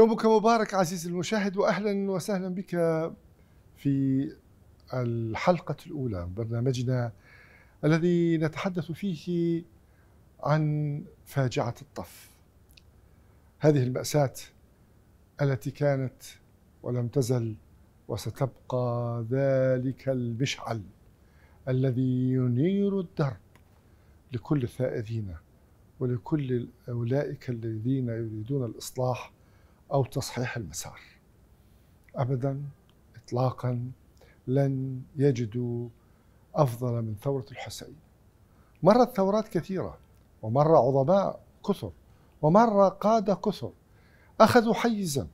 يومك مبارك عزيزي المشاهد واهلا وسهلا بك في الحلقه الاولى من برنامجنا الذي نتحدث فيه عن فاجعه الطف. هذه الماساه التي كانت ولم تزل وستبقى ذلك المشعل الذي ينير الدرب لكل الثائرين ولكل اولئك الذين يريدون الاصلاح او تصحيح المسار ابدا اطلاقا لن يجدوا افضل من ثوره الحسين مرت ثورات كثيره ومر عظماء كثر ومر قاده كثر اخذوا حيزا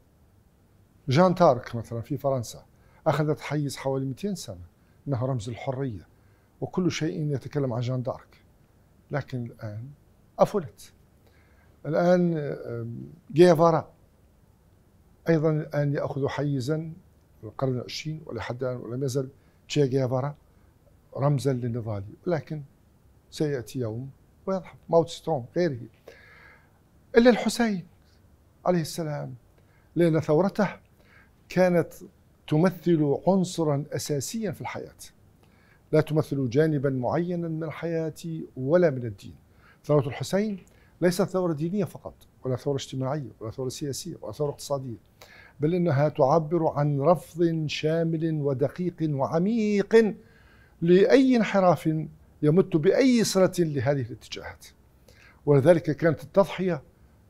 جان تارك مثلا في فرنسا اخذت حيز حوالي 200 سنه انه رمز الحريه وكل شيء يتكلم عن جان دارك لكن الان افلت الان جيفارا أيضا الآن يأخذ حيزا القرن العشرين ولحد الآن ولم يزل تشي جيفارا رمزا للنضال ولكن سيأتي يوم ويضحك موت ستروم غيره إلا الحسين عليه السلام لأن ثورته كانت تمثل عنصرا أساسيا في الحياة لا تمثل جانبا معينا من الحياة ولا من الدين ثورة الحسين ليست ثورة دينية فقط ولا ثورة اجتماعية ولا ثورة سياسية ولا ثورة اقتصادية بل أنها تعبر عن رفض شامل ودقيق وعميق لأي انحراف يمت بأي صلة لهذه الاتجاهات ولذلك كانت التضحية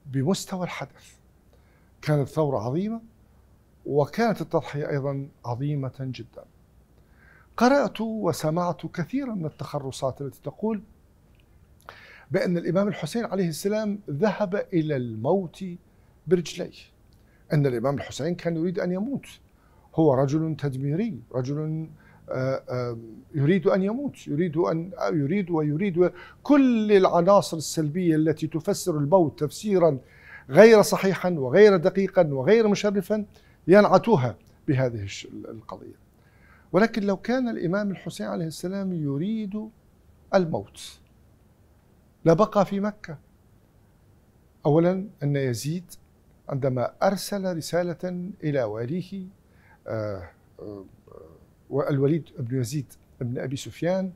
بمستوى الحدث كانت ثورة عظيمة وكانت التضحية أيضا عظيمة جدا قرأت وسمعت كثيرا من التخرصات التي تقول بأن الإمام الحسين عليه السلام ذهب إلى الموت برجليه أن الإمام الحسين كان يريد أن يموت هو رجل تدميري رجل آه، آه، يريد أن يموت يريد أن آه، يريد ويريد كل العناصر السلبية التي تفسر الموت تفسيرا غير صحيحا وغير دقيقا وغير مشرفا ينعتوها بهذه القضية ولكن لو كان الإمام الحسين عليه السلام يريد الموت لبقى في مكة أولا أن يزيد عندما أرسل رسالة إلى واليه آه، آه، الوليد بن يزيد بن أبي سفيان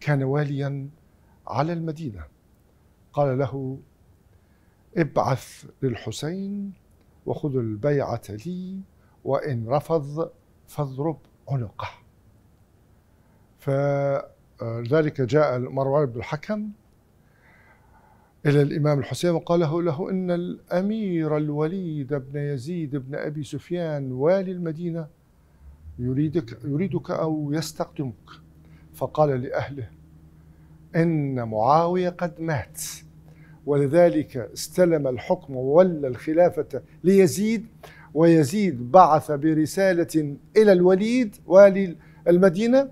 كان واليا على المدينة قال له ابعث للحسين وخذ البيعة لي وإن رفض فاضرب عنقه فذلك جاء مروان بن الحكم إلى الإمام الحسين وقال له إن الأمير الوليد بن يزيد بن أبي سفيان والي المدينة يريدك, يريدك أو يستقدمك فقال لأهله إن معاوية قد مات ولذلك استلم الحكم وولى الخلافة ليزيد ويزيد بعث برسالة إلى الوليد والي المدينة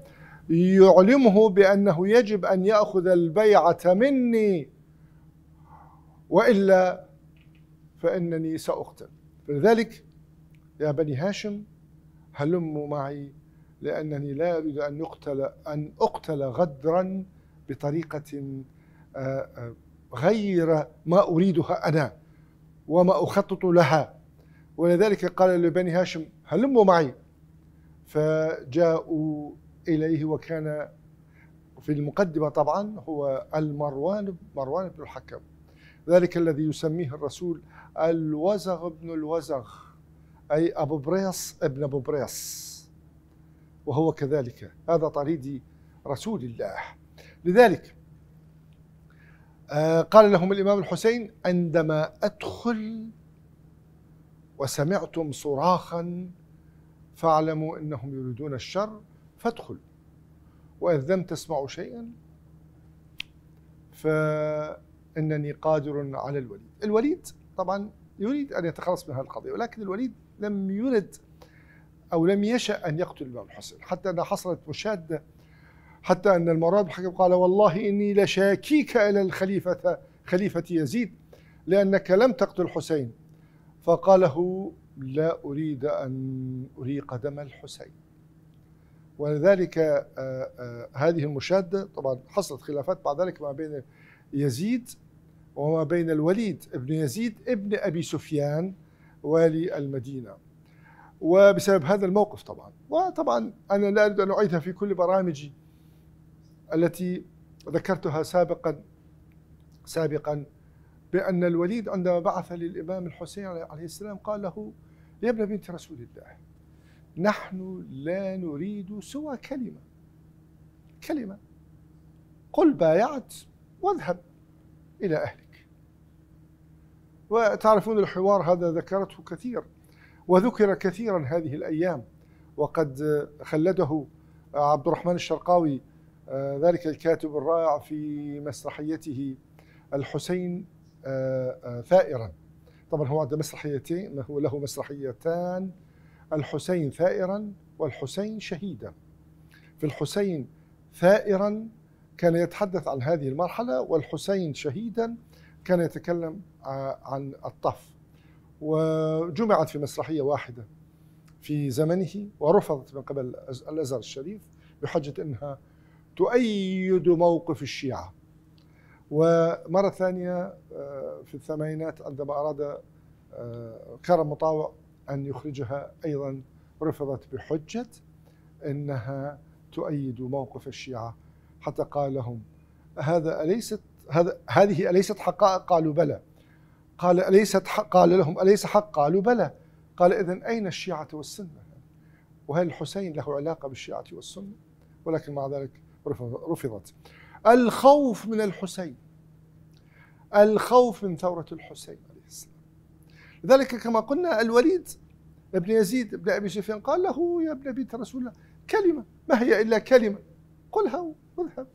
يعلمه بأنه يجب أن يأخذ البيعة مني والا فانني ساقتل فلذلك يا بني هاشم هلموا معي لانني لا اريد ان يقتل ان اقتل غدرا بطريقه آه، آه، غير ما اريدها انا وما اخطط لها ولذلك قال لبني هاشم هلموا معي فجاءوا اليه وكان في المقدمه طبعا هو المروان مروان بن الحكم ذلك الذي يسميه الرسول الوزغ ابن الوزغ أي أبو بريص ابن أبو بريص وهو كذلك هذا طريد رسول الله لذلك آه، قال لهم الإمام الحسين عندما أدخل وسمعتم صراخا فاعلموا أنهم يريدون الشر فادخل وإذ لم تسمعوا شيئا ف انني قادر على الوليد الوليد طبعا يريد ان يتخلص من هذه القضيه ولكن الوليد لم يرد او لم يشا ان يقتل الامام الحسين حتى ان حصلت مشاده حتى ان المراد حكم قال والله اني لشاكيك الى الخليفه خليفه يزيد لانك لم تقتل الحسين فقاله لا اريد ان اريق دم الحسين ولذلك آه، آه، هذه المشاده طبعا حصلت خلافات بعد ذلك ما بين يزيد وما بين الوليد بن يزيد ابن أبي سفيان والي المدينة وبسبب هذا الموقف طبعا وطبعا أنا لا أريد أن أعيدها في كل برامجي التي ذكرتها سابقا سابقا بأن الوليد عندما بعث للإمام الحسين عليه السلام قال له يا ابن بنت رسول الله نحن لا نريد سوى كلمة كلمة قل بايعت واذهب إلى أهلك وتعرفون الحوار هذا ذكرته كثير وذكر كثيرا هذه الأيام وقد خلده عبد الرحمن الشرقاوي آه، ذلك الكاتب الرائع في مسرحيته الحسين آه، آه، ثائرا طبعا هو عنده مسرحيتين هو له مسرحيتان الحسين ثائرا والحسين شهيدا في الحسين ثائرا كان يتحدث عن هذه المرحلة والحسين شهيدا كان يتكلم عن الطف وجمعت في مسرحية واحدة في زمنه ورفضت من قبل الأزهر الشريف بحجة أنها تؤيد موقف الشيعة ومرة ثانية آه، في الثمانينات عندما أراد كرم آه، مطاوع أن يخرجها أيضا رفضت بحجة أنها تؤيد موقف الشيعة حتى قال لهم هذا أليست هذا هذه أليست حقائق قالوا بلى قال أليست حق قال لهم أليس حق قالوا بلى قال إذا أين الشيعة والسنة وهل الحسين له علاقة بالشيعة والسنة ولكن مع ذلك رفضت الخوف من الحسين الخوف من ثورة الحسين عليه السلام لذلك كما قلنا الوليد ابن يزيد ابن أبي سفيان قال له يا ابن بيت رسول الله كلمة ما هي إلا كلمة قلها واذهب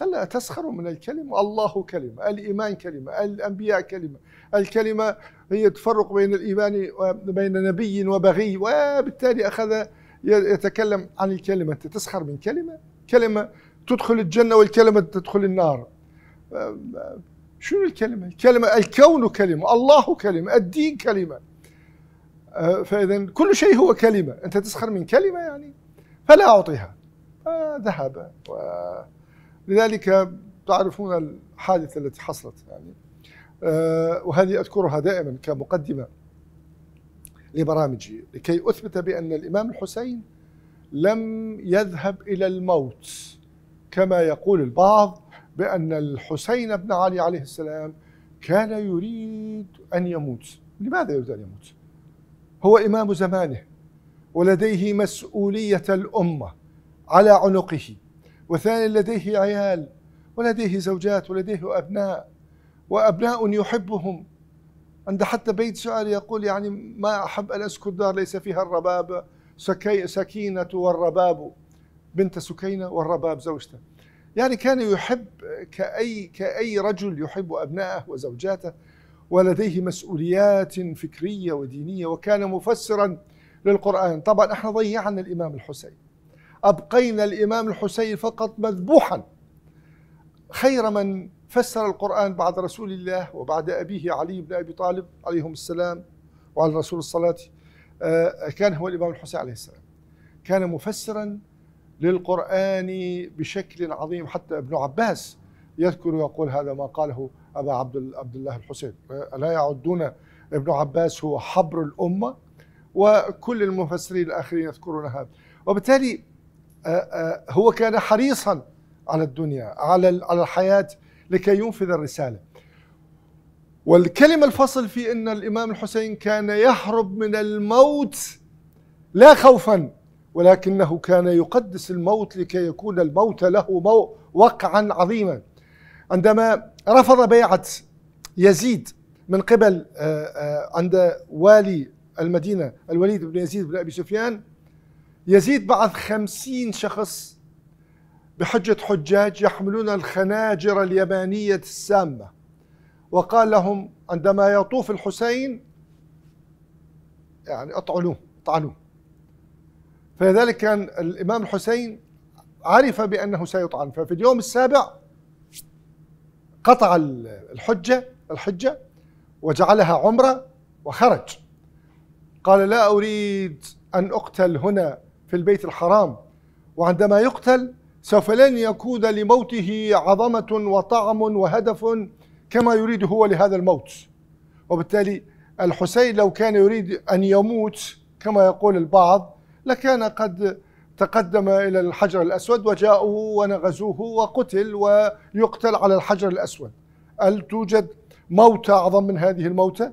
قال لا تسخروا من الكلمة الله كلمة الإيمان كلمة الأنبياء كلمة الكلمة هي تفرق بين الإيمان بين نبي وبغي وبالتالي أخذ يتكلم عن الكلمة أنت تسخر من كلمة كلمة تدخل الجنة والكلمة تدخل النار شنو الكلمة؟ الكلمة الكون كلمة الله كلمة الدين كلمة أه، فإذا كل شيء هو كلمة أنت تسخر من كلمة يعني فلا أعطيها آه، ذهب و لذلك تعرفون الحادثة التي حصلت يعني آه، وهذه أذكرها دائما كمقدمة لبرامجي لكي أثبت بأن الإمام الحسين لم يذهب إلى الموت كما يقول البعض بأن الحسين بن علي عليه السلام كان يريد أن يموت لماذا يريد أن يموت؟ هو إمام زمانه ولديه مسؤولية الأمة على عنقه وثاني لديه عيال ولديه زوجات ولديه أبناء وأبناء يحبهم عند حتى بيت شعر يقول يعني ما أحب أن أسكن دار ليس فيها الرباب سكي سكينة والرباب بنت سكينة والرباب زوجته يعني كان يحب كأي, كأي رجل يحب أبناءه وزوجاته ولديه مسؤوليات فكرية ودينية وكان مفسرا للقرآن طبعا احنا ضيعنا الإمام الحسين أبقينا الإمام الحسين فقط مذبوحا خير من فسر القرآن بعد رسول الله وبعد أبيه علي بن أبي طالب عليهم السلام وعلى رسول الصلاة آه، كان هو الإمام الحسين عليه السلام كان مفسرا للقرآن بشكل عظيم حتى ابن عباس يذكر ويقول هذا ما قاله أبا عبد عبد الله الحسين ألا يعدون ابن عباس هو حبر الأمة وكل المفسرين الآخرين يذكرون هذا وبالتالي آه، آه، هو كان حريصا على الدنيا على على الحياه لكي ينفذ الرساله والكلمه الفصل في ان الامام الحسين كان يهرب من الموت لا خوفا ولكنه كان يقدس الموت لكي يكون الموت له وقعا عظيما عندما رفض بيعه يزيد من قبل آه، عند والي المدينه الوليد بن يزيد بن ابي سفيان يزيد بعد خمسين شخص بحجة حجاج يحملون الخناجر اليمانية السامة وقال لهم عندما يطوف الحسين يعني اطعنوه اطعنوه فلذلك كان الإمام الحسين عرف بأنه سيطعن ففي اليوم السابع قطع الحجة الحجة وجعلها عمرة وخرج قال لا أريد أن أقتل هنا في البيت الحرام وعندما يقتل سوف لن يكون لموته عظمة وطعم وهدف كما يريد هو لهذا الموت وبالتالي الحسين لو كان يريد أن يموت كما يقول البعض لكان قد تقدم إلى الحجر الأسود وجاءه ونغزوه وقتل ويقتل على الحجر الأسود هل توجد موتى أعظم من هذه الموتى؟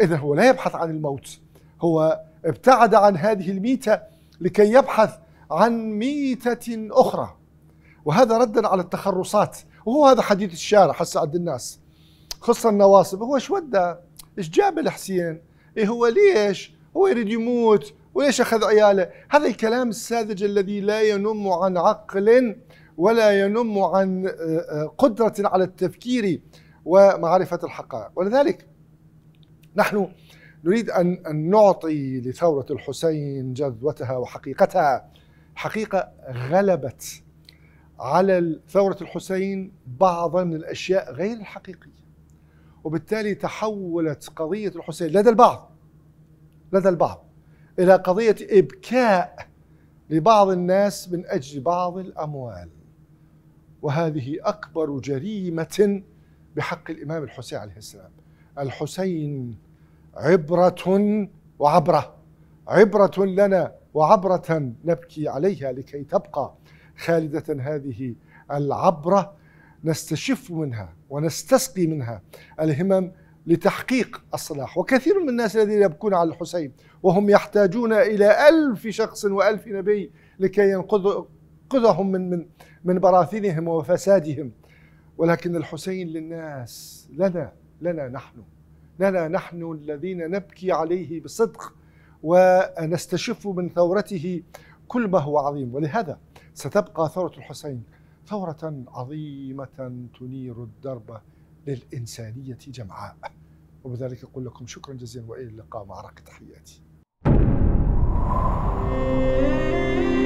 إذا هو لا يبحث عن الموت هو ابتعد عن هذه الميتة لكي يبحث عن ميتة أخرى وهذا ردا على التخرصات وهو هذا حديث الشارع حس عند الناس خص النواصب هو شو ودا ايش جاب الحسين إيه هو ليش هو يريد يموت وليش أخذ عياله هذا الكلام الساذج الذي لا ينم عن عقل ولا ينم عن آه، آه، قدرة على التفكير ومعرفة الحقائق ولذلك نحن نريد أن, أن نعطي لثورة الحسين جذوتها وحقيقتها حقيقة غلبت على ثورة الحسين بعضا من الأشياء غير الحقيقية وبالتالي تحولت قضية الحسين لدى البعض لدى البعض إلى قضية إبكاء لبعض الناس من أجل بعض الأموال وهذه أكبر جريمة بحق الإمام الحسين عليه السلام الحسين عبرة وعبرة عبرة لنا وعبرة نبكي عليها لكي تبقى خالدة هذه العبرة نستشف منها ونستسقي منها الهمم لتحقيق الصلاح وكثير من الناس الذين يبكون على الحسين وهم يحتاجون إلى ألف شخص وألف نبي لكي ينقذهم من, من, من براثنهم وفسادهم ولكن الحسين للناس لنا لنا نحن لنا نحن الذين نبكي عليه بصدق ونستشف من ثورته كل ما هو عظيم ولهذا ستبقى ثورة الحسين ثورة عظيمة تنير الدرب للإنسانية جمعاء وبذلك أقول لكم شكرا جزيلا وإلى اللقاء مع رق تحياتي